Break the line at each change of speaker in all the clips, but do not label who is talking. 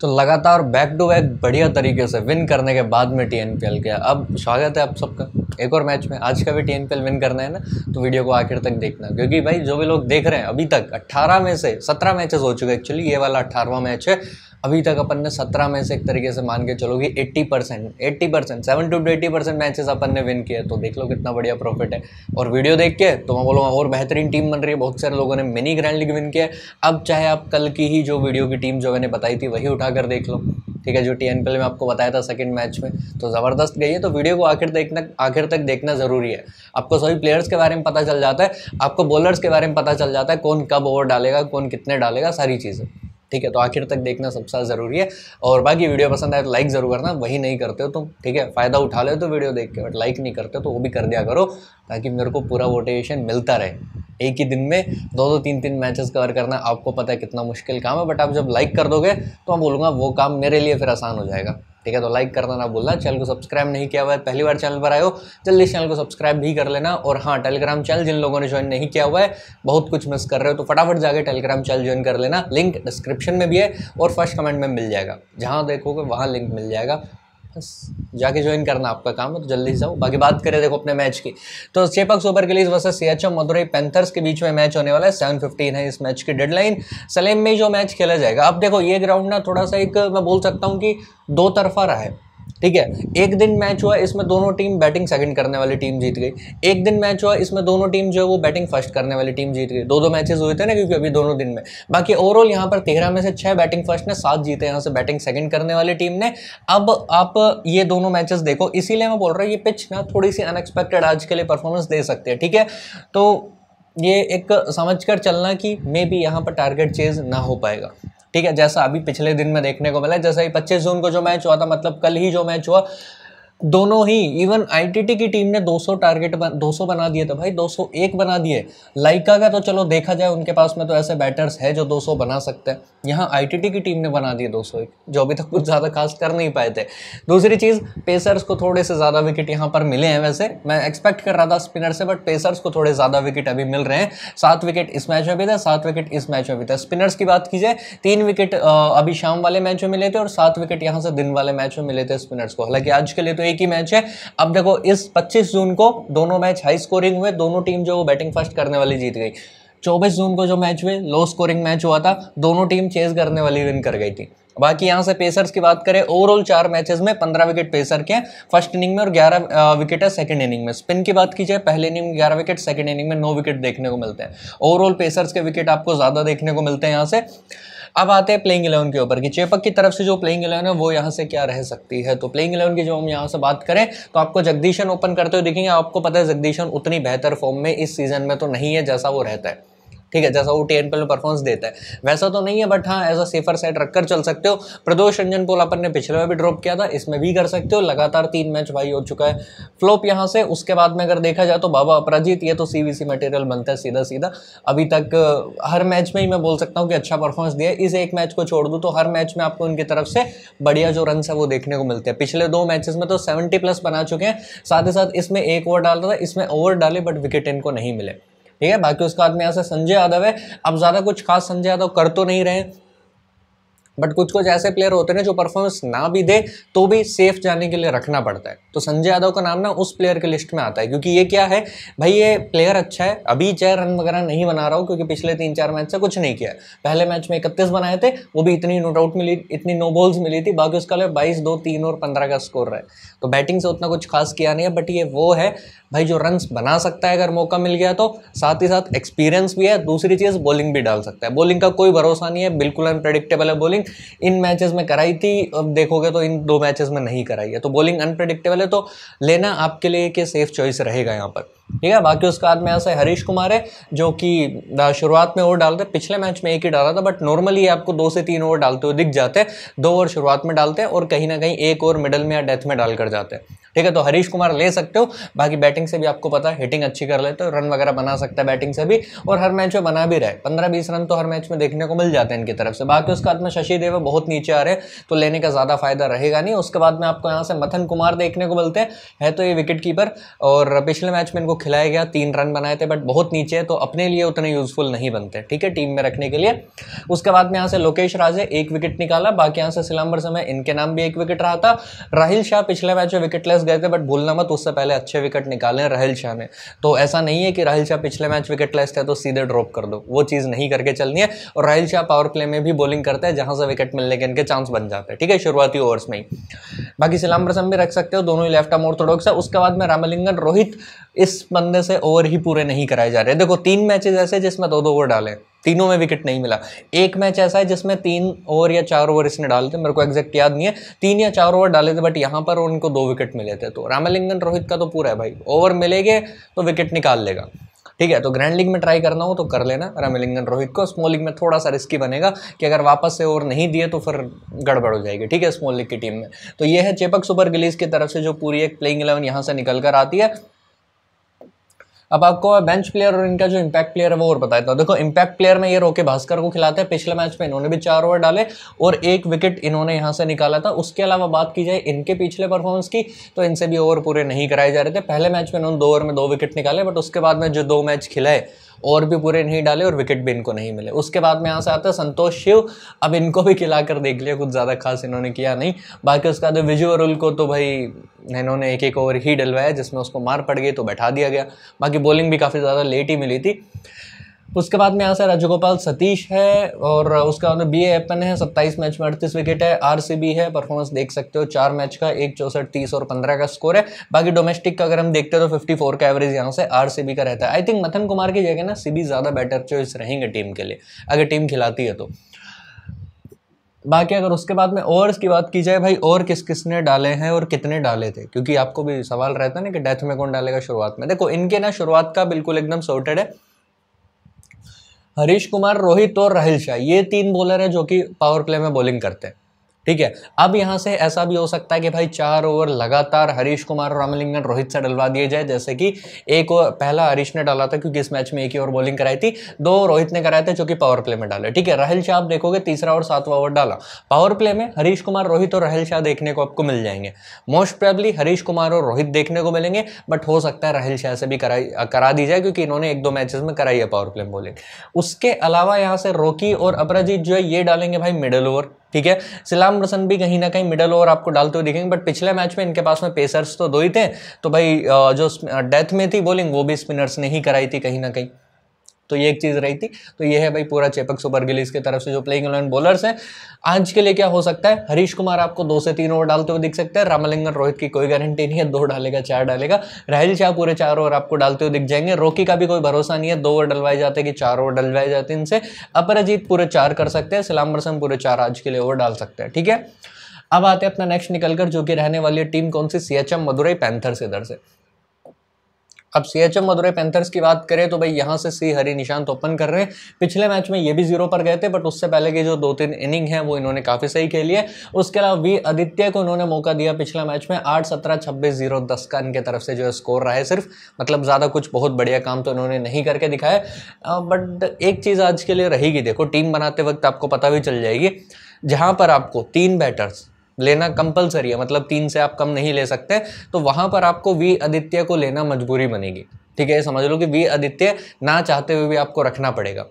तो लगातार back to back बढ़िया तरीके से विन करने के बाद में टी एन पी एल गया अब स्वागत है आप सबका एक और मैच में आज का भी T N P L win करना है ना तो वीडियो को आखिर तक देखना क्योंकि भाई जो भी लोग देख रहे हैं अभी तक अट्ठारह में से सत्रह मैचेस हो चुके हैं एक्चुअली ये वाला अट्ठारहवा मैच है अभी तक अपन ने सत्रह में से एक तरीके से मान के चलोगी eighty percent eighty percent seven to eighty percent matches अपन ने विन किए तो देख लो कितना बढ़िया प्रॉफिट है और वीडियो देख के तो मैं बोलूँगा और बेहतरीन टीम बन रही है बहुत सारे लोगों ने मिनी ग्रैंड लीग विन किया अब चाहे आप कल की ही जो वीडियो की टीम जो मैंने बताई थी वही उठाकर देख लो ठीक है जो टी एन में आपको बताया था सेकंड मैच में तो ज़बरदस्त गई है तो वीडियो को आखिर देखना आखिर तक देखना ज़रूरी है आपको सभी प्लेयर्स के बारे में पता चल जाता है आपको बॉलर्स के बारे में पता चल जाता है कौन कब ओवर डालेगा कौन कितने डालेगा सारी चीज़ें ठीक है तो आखिर तक देखना सबसे ज़रूरी है और बाकी वीडियो पसंद आए तो लाइक ज़रूर करना वही नहीं करते हो तुम ठीक है फ़ायदा उठा ले तो वीडियो देख के बट लाइक नहीं करते तो वो भी कर दिया करो ताकि मेरे को पूरा मोटिवेशन मिलता रहे एक ही दिन में दो दो तीन तीन मैचेस कवर करना आपको पता है कितना मुश्किल काम है बट आप जब लाइक कर दोगे तो मैं बोलूँगा वो काम मेरे लिए फिर आसान हो जाएगा ठीक है तो लाइक करना ना भूलना चैनल को सब्सक्राइब नहीं किया हुआ है पहली बार चैनल पर आए हो जल्दी चैनल को सब्सक्राइब भी कर लेना और हाँ टेलीग्राम चैनल जिन लोगों ने ज्वाइन नहीं किया हुआ है बहुत कुछ मिस कर रहे हो तो फटाफट जाके टेलीग्राम चैनल ज्वाइन कर लेना लिंक डिस्क्रिप्शन में भी है और फर्स्ट कमेंट में मिल जाएगा जहाँ देखोगे वहाँ लिंक मिल जाएगा बस जाके ज्वाइन करना आपका काम है तो जल्दी जाओ बाकी बात करें देखो अपने मैच की तो Chepauk Super Gillies versus M Madurai Panthers के बीच में मैच होने वाला है सेवन फिफ्टीन है इस मैच की डेडलाइन सलेम में जो मैच खेला जाएगा अब देखो ये ग्राउंड ना थोड़ा सा एक मैं बोल सकता हूँ कि दो तरफा रहा है ठीक है एक दिन मैच हुआ इसमें दोनों टीम बैटिंग सेकंड करने वाली टीम जीत गई एक दिन मैच हुआ इसमें दोनों टीम जो है वो बैटिंग फर्स्ट करने वाली टीम जीत गई दो दो मैचेस हुए थे ना क्योंकि अभी दोनों दिन में बाकी ओवरऑल यहाँ पर तेरह में से छः बैटिंग फर्स्ट ने सात जीते यहाँ से बैटिंग सेकंड करने वाली टीम ने अब आप ये दोनों मैचेस देखो इसीलिए मैं बोल रहा हूँ ये पिच ना थोड़ी सी अनएक्सपेक्टेड आज के लिए परफॉर्मेंस दे सकते हैं ठीक है तो ये एक समझ कर चलना कि मे बी यहाँ पर टारगेट चेज ना हो पाएगा ठीक है जैसा अभी पिछले दिन में देखने को मिला जैसा ही पच्चीस जून को जो मैच हुआ था मतलब कल ही जो मैच हुआ दोनों ही इवन आईटीटी की टीम ने 200 टारगेट 200 बना दिए थे भाई 201 बना दिए लाइका का तो चलो देखा जाए उनके पास में तो ऐसे बैटर्स है जो 200 बना सकते हैं यहाँ आईटीटी की टीम ने बना दिए 201 जो अभी तक कुछ ज़्यादा खास कर नहीं पाए थे दूसरी चीज़ पेसर्स को थोड़े से ज़्यादा विकेट यहाँ पर मिले हैं वैसे मैं एक्सपेक्ट कर रहा था स्पिनर से बट पेसर्स को थोड़े ज़्यादा विकेट अभी मिल रहे हैं सात विकेट इस मैच में भी था सात विकेट इस मैच में भी था स्पिनर्स की बात की जाए तीन विकेट अभी शाम वाले मैच में मिले थे और सात विकेट यहाँ से दिन वाले मैच में मिले थे स्पिनर्स को हालांकि आज के लिए तो एक ही मैच है अब देखो इस 25 जून को दोनों मैच हाई स्कोरिंग हुए दोनों टीम जो बैटिंग फर्स्ट करने वाली जीत गई 24 जून को जो मैच हुए लो स्कोरिंग मैच हुआ था दोनों टीम चेस करने वाली विन कर गई थी बाकी यहाँ से पेसर्स की बात करें ओवरऑल चार मैचेस में पंद्रह विकेट पेसर के फर्स्ट इनिंग में और ग्यारह विकेट है सेकंड इनिंग में स्पिन की बात की जाए पहले इनिंग में ग्यारह विकेट सेकंड इनिंग में नौ विकेट देखने को मिलते हैं ओवरऑल पेसर्स के विकेट आपको ज़्यादा देखने को मिलते हैं यहाँ से अब आते हैं प्लेइंग इलेवन के ऊपर कि चेपक की तरफ से जो प्लेइंग इलेवन है वो यहाँ से क्या रह सकती है तो प्लेइंग इलेवन की जो हम यहाँ से बात करें तो आपको जगदीशन ओपन करते हुए दिखेंगे आपको पता है जगदीशन उतनी बेहतर फॉर्म में इस सीज़न में तो नहीं है जैसा वो रहता है ठीक है जैसा वो टी एन में परफॉर्मेंस देता है वैसा तो नहीं है बट हाँ एज अ सेफर सेट रखकर चल सकते हो प्रदोष रंजन पोल अपन ने पिछले बार भी ड्रॉप किया था इसमें भी कर सकते हो लगातार तीन मैच भाई हो चुका है फ्लॉप यहाँ से उसके बाद में अगर देखा जाए तो बाबा अपराजित ये तो सी मटेरियल बनता है सीधा सीधा अभी तक हर मैच में ही मैं बोल सकता हूँ कि अच्छा परफॉर्मेंस दिया इस एक मैच को छोड़ दूँ तो हर मैच में आपको उनकी तरफ से बढ़िया जो रन है वो देखने को मिलते हैं पिछले दो मैचेस में तो सेवेंटी प्लस बना चुके हैं साथ ही साथ इसमें एक ओवर डाल रहा था इसमें ओवर डाले बट विकेट इनको नहीं मिले ठीक है बाकी उसके बाद में यहाँ से संजय यादव है अब ज़्यादा कुछ खास संजय यादव कर तो नहीं रहे बट कुछ कुछ ऐसे प्लेयर होते हैं जो परफॉर्मेंस ना भी दे तो भी सेफ जाने के लिए रखना पड़ता है तो संजय यादव का नाम ना उस प्लेयर के लिस्ट में आता है क्योंकि ये क्या है भाई ये प्लेयर अच्छा है अभी चाहे रन वगैरह नहीं बना रहा हो क्योंकि पिछले तीन चार मैच से कुछ नहीं किया पहले मैच में इकतीस बनाए थे वो भी इतनी नोट आउट मिली इतनी नो बॉल्स मिली थी बाकी उसका बाईस दो तीन और पंद्रह का स्कोर रहे तो बैटिंग से उतना कुछ खास किया नहीं है बट ये वो है भाई जो रन बना सकता है अगर मौका मिल गया तो साथ ही साथ एक्सपीरियंस भी है दूसरी चीज़ बॉलिंग भी डाल सकता है बॉलिंग का कोई भरोसा नहीं है बिल्कुल अनप्रडिक्टेबल है बॉलिंग बॉलिंग इन मैचेस में कराई थी अब देखोगे तो इन दो मैचेस में नहीं कराई है तो बॉलिंग अनप्रडिक्टेबल है तो लेना आपके लिए एक सेफ चॉइस रहेगा यहाँ पर ठीक है बाकी उसके बाद में ऐसा हरीश कुमार है जो कि शुरुआत में ओवर डालते पिछले मैच में एक ही डाला था बट नॉर्मली आपको दो से तीन ओवर डालते हुए दिख जाते हैं दो ओवर शुरुआत में डालते हैं और कहीं ना कहीं एक ओवर मिडल में या डेथ में डाल कर जाते हैं ठीक है तो हरीश कुमार ले सकते हो बाकी बैटिंग से भी आपको पता है हिटिंग अच्छी कर लेते हो रन वगैरह बना सकता है बैटिंग से भी और हर मैच में बना भी रहे पंद्रह बीस रन तो हर मैच में देखने को मिल जाते हैं इनकी तरफ से बाकी उसके बाद में शशि देव बहुत नीचे आ रहे तो लेने का ज़्यादा फायदा रहेगा नहीं उसके बाद में आपको यहाँ से मथन कुमार देखने को मिलते हैं है तो ये विकेट कीपर और पिछले मैच में इनको खिलाया गया तीन रन बनाए थे बट बहुत नीचे है तो अपने लिए उतने यूजफुल नहीं बनते ठीक है टीम में रखने के लिए उसके बाद में यहाँ से लोकेश राजे एक विकेट निकाला बाकी यहाँ से सिलंबर समय इनके नाम भी एक विकेट रहा था राहिल शाह पिछले मैच में विकेट वापस गए थे बट भूलना मत उससे पहले अच्छे विकेट निकाले राहल शाह ने तो ऐसा नहीं है कि राहल शाह पिछले मैच विकेट लेस थे तो सीधे ड्रॉप कर दो वो चीज़ नहीं करके चलनी है और राहल शाह पावर प्ले में भी बॉलिंग करते हैं जहाँ से विकेट मिलने के इनके चांस बन जाते हैं ठीक है शुरुआती ओवर्स में ही बाकी सिलाम रसम भी रख सकते हो दोनों ही लेफ्ट आर्म ऑर्थोडॉक्स है उसके बाद में रामलिंगन रोहित इस बंदे से ओवर ही पूरे नहीं कराए जा रहे देखो तीन मैचेज ऐसे जिसमें दो दो ओवर डाले तीनों में विकेट नहीं मिला एक मैच ऐसा है जिसमें तीन ओवर या चार ओवर इसने डाले थे मेरे को एग्जैक्ट याद नहीं है तीन या चार ओवर डाले थे बट यहाँ पर उनको दो विकेट मिले थे तो रामलिंगन रोहित का तो पूरा है भाई ओवर मिलेंगे तो विकेट निकाल लेगा ठीक है तो ग्रैंड लीग में ट्राई करना हो तो कर लेना रामलिंगन रोहित को स्मॉल लीग में थोड़ा सा रिस्की बनेगा कि अगर वापस से ओवर नहीं दिए तो फिर गड़बड़ हो जाएगी ठीक है स्मॉल लीग की टीम में तो ये है चेपक सुपर गिलीज की तरफ से जो पूरी एक प्लेइंग इलेवन यहाँ से निकल कर आती है अब आपको बेंच प्लेयर और इनका जो इम्पैक्ट प्लेयर है वो और बता हूँ देखो इम्पैक्ट प्लेयर में ये रोके भास्कर को खिलाते हैं पिछले मैच में इन्होंने भी चार ओवर डाले और एक विकेट इन्होंने यहाँ से निकाला था उसके अलावा बात की जाए इनके पिछले परफॉर्मेंस की तो इनसे भी ओवर पूरे नहीं कराए जा रहे थे पहले मैच में इन्होंने दो ओवर में दो विकेट निकाले बट उसके बाद में जो दो मैच खिलाए और भी पूरे नहीं डाले और विकेट भी इनको नहीं मिले उसके बाद में यहाँ से आता है संतोष शिव अब इनको भी खिलाकर देख लिया कुछ ज़्यादा खास इन्होंने किया नहीं बाकी उसके बाद विजू अरुल को तो भाई इन्होंने एक एक ओवर ही डलवाया जिसमें उसको मार पड़ गई तो बैठा दिया गया बाकी बॉलिंग भी काफ़ी ज़्यादा लेट ही मिली थी उसके बाद में यहाँ से राजगोपाल सतीश है और उसके बाद में बी एपन है सत्ताईस मैच में अड़तीस विकेट है आर है परफॉर्मेंस देख सकते हो चार मैच का एक चौसठ तीस और पंद्रह का स्कोर है बाकी डोमेस्टिक का अगर हम देखते हैं तो फिफ्टी फोर का एवरेज यहाँ से आर का रहता है आई थिंक मथन कुमार की जगह ना सीबी ज़्यादा बेटर चॉइस रहेंगे टीम के लिए अगर टीम खिलाती है तो बाकी अगर उसके बाद में ओवर्स की बात की जाए भाई ओवर किस किस ने डाले हैं और कितने डाले थे क्योंकि आपको भी सवाल रहता है ना कि डेथ में कौन डालेगा शुरुआत में देखो इनके ना शुरुआत का बिल्कुल एकदम सोर्टेड है हरीश कुमार रोहित और राहिल शाह ये तीन बॉलर हैं जो कि पावर प्ले में बॉलिंग करते हैं ठीक है अब यहां से ऐसा भी हो सकता है कि भाई चार ओवर लगातार हरीश कुमार और रामलिंगन रोहित से डलवा दिए जाए जैसे कि एक ओवर पहला हरीश ने डाला था क्योंकि इस मैच में एक ही ओवर बॉलिंग कराई थी दो रोहित ने कराए थे जो कि पावर प्ले में डाले ठीक है राहल शाह आप देखोगे तीसरा और सातवा ओवर डाला पावर प्ले में हरीश कुमार रोहित और राहल शाह देखने को आपको मिल जाएंगे मोस्ट प्रेबली हरीश कुमार और रोहित देखने को मिलेंगे बट हो सकता है राहल शाह से भी कराई करा दी जाए क्योंकि इन्होंने एक दो मैचेस में कराई है पावर प्ले बॉलिंग उसके अलावा यहाँ से रोकी और अपराजीत जो है ये डालेंगे भाई मिडल ओवर ठीक है सिलाम रसन भी कहीं ना कहीं मिडल ओवर आपको डालते हुए दिखेंगे बट पिछले मैच में इनके पास में पेसर्स तो दो ही थे तो भाई जो डेथ में थी बॉलिंग वो भी स्पिनर्स ने ही कराई थी कहीं ना कहीं तो ये एक चीज़ रही थी तो ये है भाई पूरा चेपक सुपर गिलीज की तरफ से जो प्लेइंग इलेवन बॉलर्स हैं आज के लिए क्या हो सकता है हरीश कुमार आपको दो से तीन ओवर डालते हुए दिख सकते हैं रामलिंगन रोहित की कोई गारंटी नहीं है दो डालेगा चार डालेगा राहल शाह पूरे चार ओवर आपको डालते हुए दिख जाएंगे रोकी का भी कोई भरोसा नहीं है दो ओवर डलवाए जाते कि चार ओवर डलवाए जाते इनसे अपराजीत पूरे चार कर सकते हैं सलाम बरसम पूरे चार आज के लिए ओवर डाल सकते हैं ठीक है अब आते हैं अपना नेक्स्ट निकलकर जो कि रहने वाली है टीम कौन सी सी मदुरई पैंथर से इधर से अब C H M Madurai Panthers की बात करें तो भाई यहाँ से सी हरी निशांत ओपन कर रहे हैं पिछले मैच में ये भी जीरो पर गए थे बट उससे पहले की जो दो तीन इनिंग हैं वो इन्होंने काफ़ी सही खेली है उसके अलावा वी आदित्य को इन्होंने मौका दिया पिछला मैच में आठ सत्रह छब्बीस जीरो दस का इनके तरफ से जो है स्कोर रहा है सिर्फ मतलब ज़्यादा कुछ बहुत बढ़िया काम तो इन्होंने नहीं करके दिखाया बट एक चीज़ आज के लिए रहेगी देखो टीम बनाते वक्त आपको पता भी चल जाएगी जहाँ पर आपको तीन बैटर्स लेना कंपलसरी है मतलब तीन से आप कम नहीं ले सकते तो वहाँ पर आपको वी आदित्य को लेना मजबूरी बनेगी ठीक है समझ लो कि वी आदित्य ना चाहते हुए भी आपको रखना पड़ेगा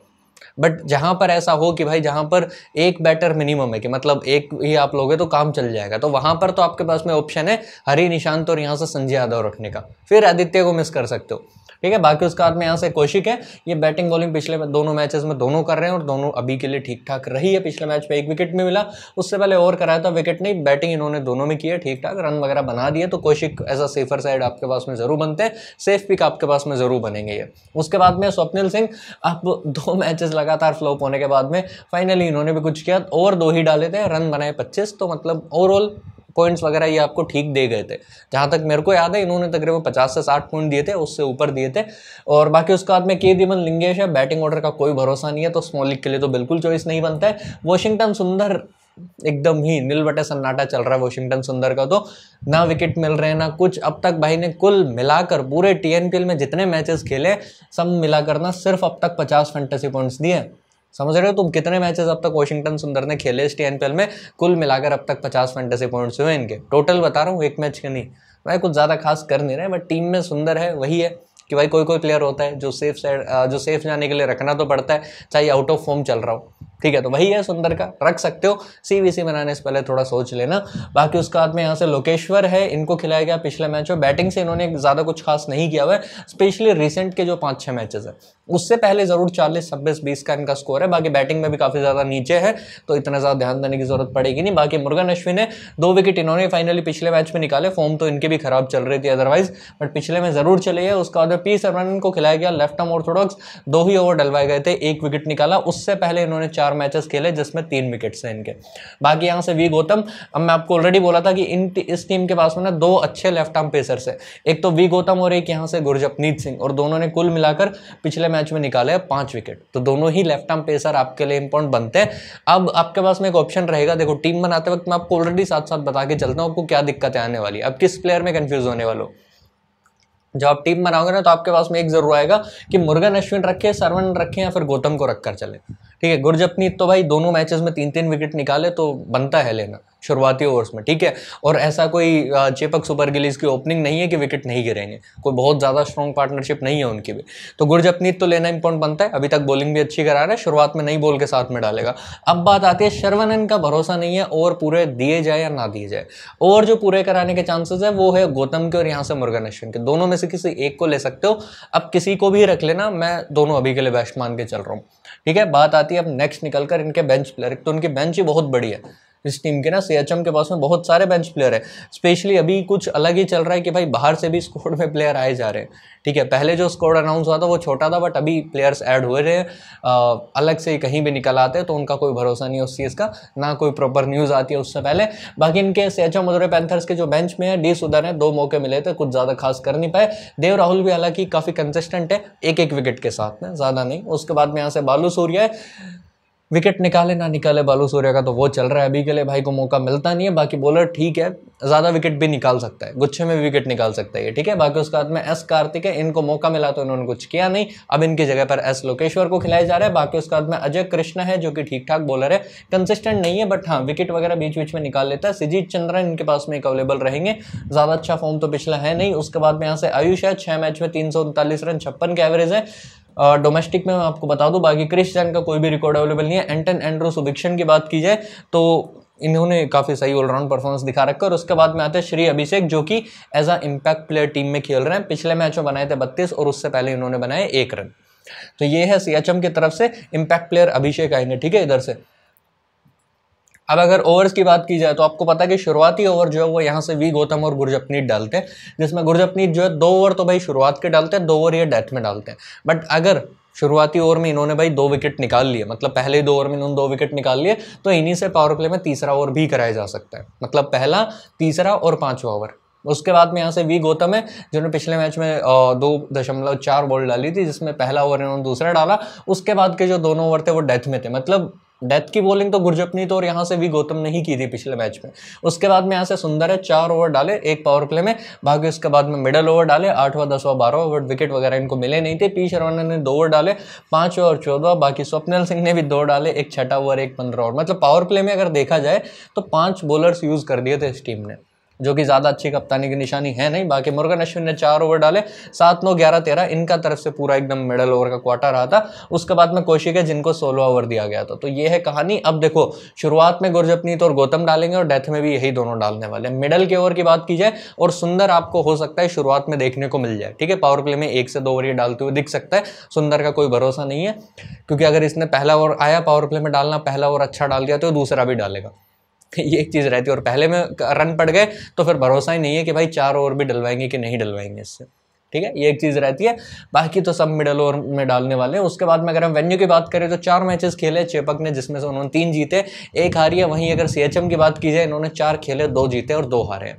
बट जहाँ पर ऐसा हो कि भाई जहाँ पर एक बैटर मिनिमम है कि मतलब एक ही आप लोगे तो काम चल जाएगा तो वहाँ पर तो आपके पास में ऑप्शन है हरी निशांत तो और यहाँ से संजय यादव रखने का फिर आदित्य को मिस कर सकते हो ठीक है बाकी उसका हाथ में यहाँ से कौशिक है ये बैटिंग बॉलिंग पिछले दोनों मैचेस में दोनों कर रहे हैं और दोनों अभी के लिए ठीक ठाक रही है पिछले मैच में एक विकेट में मिला उससे पहले ओवर कराया था विकेट नहीं बैटिंग इन्होंने दोनों में किया ठीक ठाक रन वगैरह बना दिए तो Kaushik as a safer side आपके पास में जरूर बनते हैं सेफ पिक आपके पास में जरूर बनेंगे ये उसके बाद में स्वप्निल सिंह आप दो मैचेस लगा लगातार फ्लॉप होने के बाद में फाइनली इन्होंने भी कुछ किया ओवर दो ही डाले थे रन बनाए पच्चीस तो मतलब ओवरऑल पॉइंट्स वगैरह ये आपको ठीक दे गए थे जहाँ तक मेरे को याद है इन्होंने तकरीबन पचास से साठ पॉइंट दिए थे उससे ऊपर दिए थे और बाकी उसके बाद में के दिमन लिंगेश है बैटिंग ऑर्डर का कोई भरोसा नहीं है तो स्मॉलिक के लिए तो बिल्कुल चॉइस नहीं बनता है वॉशिंगटन सुंदर एकदम ही नील बटे सन्नाटा चल रहा है वॉशिंगटन सुंदर का तो ना विकेट मिल रहे हैं ना कुछ अब तक भाई ने कुल मिलाकर पूरे टी में जितने मैचेस खेले सब मिलाकर ना सिर्फ अब तक पचास फेंटेसी पॉइंट्स दिए समझ रहे हो तुम कितने मैचेस अब तक वॉशिंगटन सुंदर ने खेले इस टी में कुल मिलाकर अब तक पचास फेंटेसी पॉइंट्स हुए इनके टोटल बता रहा हूँ एक मैच के नहीं भाई कुछ ज़्यादा खास कर नहीं रहे बट टीम में सुंदर है वही है कि भाई कोई कोई प्लेयर होता है जो सेफ साइड जो सेफ जाने के लिए रखना तो पड़ता है चाहे आउट ऑफ फॉर्म चल रहा हो ठीक है तो वही है सुंदर का रख सकते हो सीवीसी बनाने से पहले थोड़ा सोच लेना बाकी उसका हाथ में यहाँ से लोकेश्वर है इनको खिलाया गया पिछले मैच में बैटिंग से इन्होंने ज़्यादा कुछ खास नहीं किया हुआ है स्पेशली रिसेंट के जो पाँच छः मैचेस हैं उससे पहले ज़रूर चालीस छब्बीस बीस का इनका स्कोर है बाकी बैटिंग में भी काफ़ी ज़्यादा नीचे है तो इतना ज़्यादा ध्यान देने की ज़रूरत पड़ेगी नहीं बाकी मुर्गन अश्विन ने दो विकेट इन्होंने फाइनली पिछले मैच में निकाले फॉर्म तो इनके भी खराब चल रही थी अदरवाइज बट पिछले में ज़रूर चले गए उसका बाद पी सरवन को खिलाया गया लेफ्ट आर्म ऑर्थोडॉक्स दो ही ओवर डलवाए गए थे एक विकेट निकाला उससे पहले इन्होंने चार चार मैचेस खेले जिसमें तीन विकेट्स हैं इनके बाकी यहाँ से वी गौतम अब मैं आपको ऑलरेडी बोला था कि इन इस टीम के पास में ना दो अच्छे लेफ्ट आर्म पेसर्स हैं एक तो वी गौतम और एक यहाँ से गुरजपनीत सिंह और दोनों ने कुल मिलाकर पिछले मैच में निकाले पाँच विकेट तो दोनों ही लेफ्ट आर्म पेसर आपके लिए इंपॉर्टेंट बनते हैं अब आपके पास में एक ऑप्शन रहेगा देखो टीम बनाते वक्त मैं आपको ऑलरेडी साथ साथ बता के चलता हूँ आपको क्या दिक्कतें आने वाली अब किस प्लेयर में कन्फ्यूज होने वालों जब आप टीम बनाओगे ना तो आपके पास में एक जरूर आएगा कि मुर्गन अश्विन रखें सरवन रखें या फिर गौतम को रखकर चलें ठीक है गुरजपनीत तो भाई दोनों मैचेस में तीन तीन विकेट निकाले तो बनता है लेना शुरुआती ओवर्स में ठीक है और ऐसा कोई चेपक सुपर गिलीज की ओपनिंग नहीं है कि विकेट नहीं गिरेंगे कोई बहुत ज़्यादा स्ट्रॉन्ग पार्टनरशिप नहीं है उनकी भी तो गुरजपनीत तो लेना इंपॉर्टेंट बनता है अभी तक बॉलिंग भी अच्छी करा रहा है शुरुआत में नई बॉल के साथ में डालेगा अब बात आती है शर्वनन का भरोसा नहीं है ओवर पूरे दिए जाए या ना दिए जाए ओवर जो पूरे कराने के चांसेस है वो है गौतम के और यहाँ से मुर्गन अश्विन के दोनों में से किसी एक को ले सकते हो अब किसी को भी रख लेना मैं दोनों अभी के लिए बेस्ट मान के चल रहा हूँ ठीक है बात आती है अब नेक्स्ट निकल कर इनके बेंच प्लेयर तो उनकी बेंच ही बहुत बड़ी है इस टीम के ना सी के पास में बहुत सारे बेंच प्लेयर है स्पेशली अभी कुछ अलग ही चल रहा है कि भाई बाहर से भी स्कोड में प्लेयर आए जा रहे हैं ठीक है पहले जो स्कोड अनाउंस हुआ था वो छोटा था बट अभी प्लेयर्स ऐड हुए रहे अलग से कहीं भी निकल आते हैं तो उनका कोई भरोसा नहीं है उस चीज़ का ना कोई प्रॉपर न्यूज़ आती है उससे पहले बाकी इनके सी एच पैंथर्स के जो बेंच में है डी सुधर है दो मौके मिले थे कुछ ज़्यादा खास कर नहीं पाए देव राहुल भी हालांकि काफ़ी कंसिस्टेंट है एक एक विकेट के साथ में ज़्यादा नहीं उसके बाद में यहाँ से बालू सूर्य है विकेट निकाले ना निकाले बालू सूर्या का तो वो चल रहा है अभी के लिए भाई को मौका मिलता नहीं है बाकी बॉलर ठीक है ज़्यादा विकेट भी निकाल सकता है गुच्छे में भी विकेट निकाल सकता है ठीक है बाकी उसके हाथ में एस कार्तिक है इनको मौका मिला तो इन्होंने कुछ किया नहीं अब इनकी जगह पर एस लोकेश्वर को खिलाया जा रहा है बाकी उसके हाथ में अजय कृष्णा है जो कि ठीक ठाक बॉलर है कंसिस्टेंट नहीं है बट हाँ विकेट वगैरह बीच बीच में निकाल लेता है सिजीत चंद्रन इनके पास में एक अवेलेबल रहेंगे ज़्यादा अच्छा फॉर्म तो पिछला है नहीं उसके बाद में यहाँ से आयुष है छः मैच में तीन रन छप्पन के एवरेज है डोमेस्टिक में मैं आपको बता दूं बाकी क्रिश जैन का कोई भी रिकॉर्ड अवेलेबल नहीं है एंटन एंड्रो सुबिक्शन की बात की जाए तो इन्होंने काफ़ी सही ऑलराउंड परफॉर्मेंस दिखा रखा है और उसके बाद में आते हैं श्री अभिषेक जो कि as a impact player team में खेल रहे हैं पिछले मैच में बनाए थे बत्तीस और उससे पहले इन्होंने बनाए एक रन तो ये है सी की तरफ से इम्पैक्ट प्लेयर अभिषेक आएंगे ठीक है इधर से अब अगर ओवर्स की बात की जाए तो आपको पता है कि शुरुआती ओवर जो है वो यहाँ से वी गौतम और गुरजपनीत डालते हैं जिसमें गुरजपनीत जो है दो ओवर तो भाई शुरुआत के डालते हैं दो ओवर ये डेथ में डालते हैं बट अगर शुरुआती ओवर में इन्होंने भाई दो विकेट निकाल लिए मतलब पहले दो ओवर में इन्होंने दो विकेट निकाल लिए तो इन्हीं से पावर प्ले में तीसरा ओवर भी कराया जा सकता है मतलब पहला तीसरा और पाँचवा ओवर उसके बाद में यहाँ से वी गौतम है जिन्होंने पिछले मैच में दो दशमलव चार बॉल डाली थी जिसमें पहला ओवर इन्होंने दूसरा डाला उसके बाद के जो दोनों ओवर थे वो डेथ में थे मतलब डेथ की बॉलिंग तो गुरजपनीत तो और यहाँ से भी गौतम ने ही की थी पिछले मैच में उसके बाद में यहाँ से सुंदर है चार ओवर डाले एक पावर प्ले में बाकी उसके बाद में मिडल ओवर डाले आठवा दसवा बारह ओवर विकेट वगैरह इनको मिले नहीं थे पी शर्मा ने दो ओवर डाले पाँच ओवर चौदह बाकी स्वप्निल सिंह ने भी दो डाले एक छठा ओवर एक पंद्रह ओवर मतलब पावर प्ले में अगर देखा जाए तो पाँच बॉलर्स यूज़ कर दिए थे इस टीम ने जो कि ज़्यादा अच्छी कप्तानी की निशानी है नहीं बाकी मुर्गन अश्विन ने चार ओवर डाले सात नौ ग्यारह तेरह इनका तरफ से पूरा एकदम मिडल ओवर का क्वार्टर रहा था उसके बाद में कोशिक है जिनको सोलह ओवर दिया गया था तो ये है कहानी अब देखो शुरुआत में गुरजपनीत और गौतम डालेंगे और डेथ में भी यही दोनों डालने वाले मिडल के ओवर की बात की जाए और सुंदर आपको हो सकता है शुरुआत में देखने को मिल जाए ठीक है पावर प्ले में एक से दो ओवर ये डालते हुए दिख सकता है सुंदर का कोई भरोसा नहीं है क्योंकि अगर इसने पहला ओवर आया पावर प्ले में डालना पहला ओवर अच्छा डाल दिया तो दूसरा भी डालेगा ये एक चीज़ रहती है और पहले में रन पड़ गए तो फिर भरोसा ही नहीं है कि भाई चार ओवर भी डलवाएंगे कि नहीं डलवाएंगे इससे ठीक है ये एक चीज़ रहती है बाकी तो सब मिडल ओवर में डालने वाले हैं उसके बाद में अगर हम वेन्यू की बात करें तो चार मैचेस खेले चेपक ने जिसमें से उन्होंने तीन जीते एक हारी है वहीं अगर सी की बात की जाए इन्होंने चार खेले दो जीते और दो हारे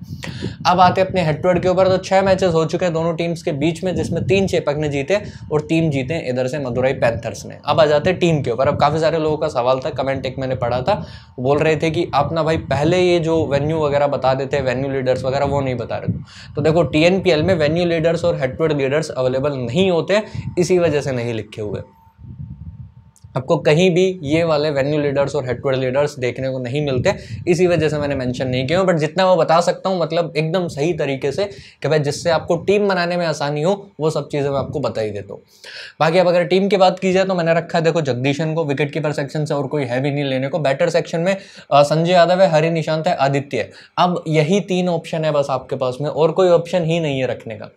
अब आते अपने हेडवर्ड के ऊपर तो छह मैचेस हो चुके हैं दोनों टीम्स के बीच में जिसमें तीन चेपक ने जीते और तीन जीते इधर से मदुरई पैंथर्स ने अब आ जाते टीम के ऊपर अब काफ़ी सारे लोगों का सवाल था कमेंट एक मैंने पढ़ा था बोल रहे थे कि आप ना भाई पहले ये जो वेन्यू वगैरह बता देते वेन्यू लीडर्स वगैरह वो नहीं बता रहे तो देखो टी में वेन्यू लीडर्स और head to head graders available नहीं होते इसी वजह से नहीं लिखे हुए आपको कहीं भी ये वाले वेन्यू लीडर्स और हेडवर्ड लीडर्स देखने को नहीं मिलते इसी वजह से मैंने मेंशन नहीं किया बट जितना मैं बता सकता हूँ मतलब एकदम सही तरीके से कि भाई जिससे आपको टीम बनाने में आसानी हो वो सब चीज़ें मैं आपको बता ही देता हूँ बाकी अब अगर टीम की बात की जाए तो मैंने रखा है देखो जगदीशन को विकेट कीपर सेक्शन से और कोई है भी नहीं लेने को बैटर सेक्शन में संजय यादव है हरि निशांत है आदित्य अब यही तीन ऑप्शन है बस आपके पास में और कोई ऑप्शन ही नहीं है रखने का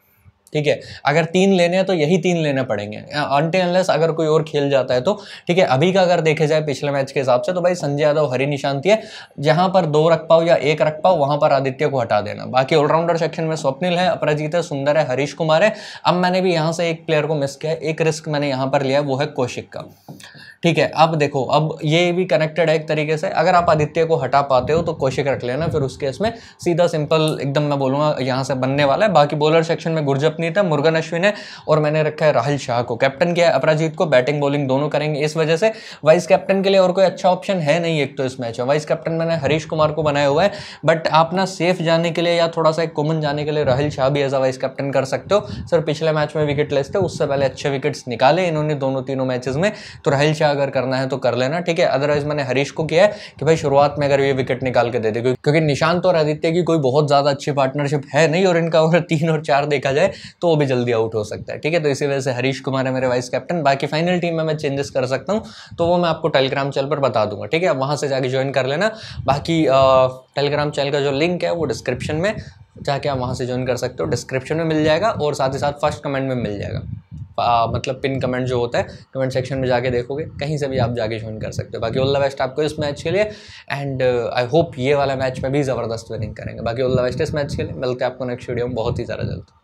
ठीक है अगर तीन लेने हैं तो यही तीन लेने पड़ेंगे अनटेनलेस अगर कोई और खेल जाता है तो ठीक है अभी का अगर देखे जाए पिछले मैच के हिसाब से तो भाई संजय यादव हरी निशांति है जहां पर दो रख पाओ या एक रख पाओ वहां पर आदित्य को हटा देना बाकी ऑलराउंडर सेक्शन में स्वप्निल है अपराजीत है सुंदर है हरीश कुमार है अब मैंने भी यहाँ से एक प्लेयर को मिस किया एक रिस्क मैंने यहाँ पर लिया वो है कौशिक का ठीक है अब देखो अब ये भी कनेक्टेड है एक तरीके से अगर आप आदित्य को हटा पाते हो तो कोशिश रख लेना फिर उस केस में सीधा सिंपल एकदम मैं बोलूँगा यहाँ से बनने वाला है बाकी बॉलर सेक्शन में गुरजपनीत है मुर्गन अश्विन है और मैंने रखा है राहुल शाह को कैप्टन किया है अपराजीत को बैटिंग बॉलिंग दोनों करेंगे इस वजह से वाइस कैप्टन के लिए और कोई अच्छा ऑप्शन है नहीं एक तो इस मैच में वाइस कैप्टन मैंने हरीश कुमार को बनाया हुआ है बट आप ना सेफ जाने के लिए या थोड़ा सा एक कुमन जाने के लिए राहुल शाह भी एज अ वाइस कैप्टन कर सकते हो सर पिछले मैच में विकेट लेस थे उससे पहले अच्छे विकेट्स निकाले इन्होंने दोनों तीनों मैचेस में तो राहुल शाह अगर करना है तो कर लेना ठीक है अदरवाइज मैंने हरीश को किया है कि भाई शुरुआत में अगर ये विकेट निकाल के दे दे क्योंकि निशांत और आदित्य की कोई बहुत ज़्यादा अच्छी पार्टनरशिप है नहीं और इनका अगर तीन और चार देखा जाए तो वो भी जल्दी आउट हो सकता है ठीक है तो इसी वजह से हरीश कुमार है मेरे वाइस कैप्टन बाकी फाइनल टीम में मैं चेंजेस कर सकता हूँ तो वो मैं आपको टेलीग्राम चैनल पर बता दूंगा ठीक है आप वहाँ से जाके ज्वाइन कर लेना बाकी टेलीग्राम चैनल का जो लिंक है वो डिस्क्रिप्शन में जाके आप वहाँ से ज्वाइन कर सकते हो डिस्क्रिप्शन में मिल जाएगा और साथ ही साथ फर्स्ट कमेंट में मिल जाएगा आ, मतलब पिन कमेंट जो होता है कमेंट सेक्शन में जाके देखोगे कहीं से भी आप जाके ज्वाइन कर सकते हो बाकी ऑल द बेस्ट आपको इस मैच के लिए एंड आई होप ये वाला मैच में भी ज़बरदस्त विनिंग करेंगे बाकी ऑल द बेस्ट इस मैच के लिए मिलते हैं आपको नेक्स्ट वीडियो में बहुत ही ज़्यादा जल्द